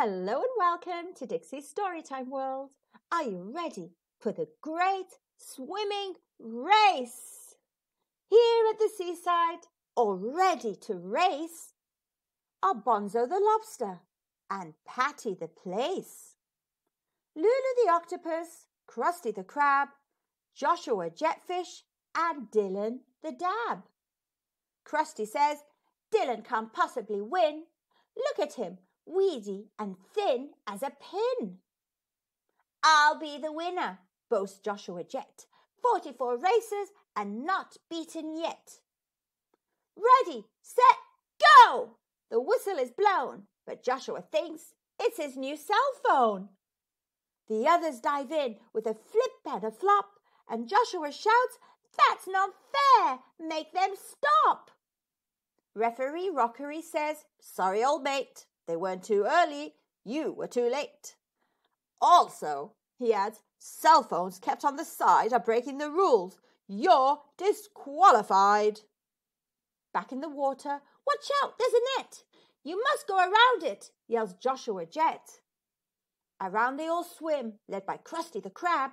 Hello and welcome to Dixie's Storytime World. Are you ready for the great swimming race? Here at the seaside, all ready to race, are Bonzo the lobster and Patty the place. Lulu the octopus, Krusty the crab, Joshua jetfish, and Dylan the dab. Krusty says, Dylan can't possibly win. Look at him weedy, and thin as a pin. I'll be the winner, boasts Joshua Jet. 44 races and not beaten yet. Ready, set, go! The whistle is blown, but Joshua thinks it's his new cell phone. The others dive in with a flip and a flop, and Joshua shouts, That's not fair! Make them stop! Referee Rockery says, Sorry, old mate. They weren't too early, you were too late. Also, he adds, cell phones kept on the side are breaking the rules. You're disqualified. Back in the water, watch out, there's a net. You must go around it, yells Joshua Jet. Around they all swim, led by Krusty the Crab,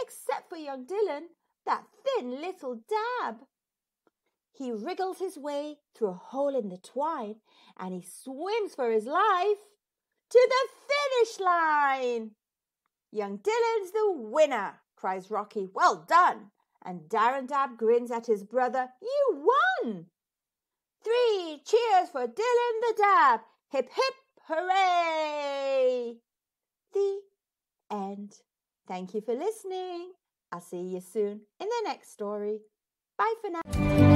except for young Dylan, that thin little dab. He wriggles his way through a hole in the twine and he swims for his life to the finish line. Young Dylan's the winner, cries Rocky. Well done. And Darren Dab grins at his brother. You won. Three cheers for Dylan the Dab. Hip hip hooray. The end. Thank you for listening. I'll see you soon in the next story. Bye for now.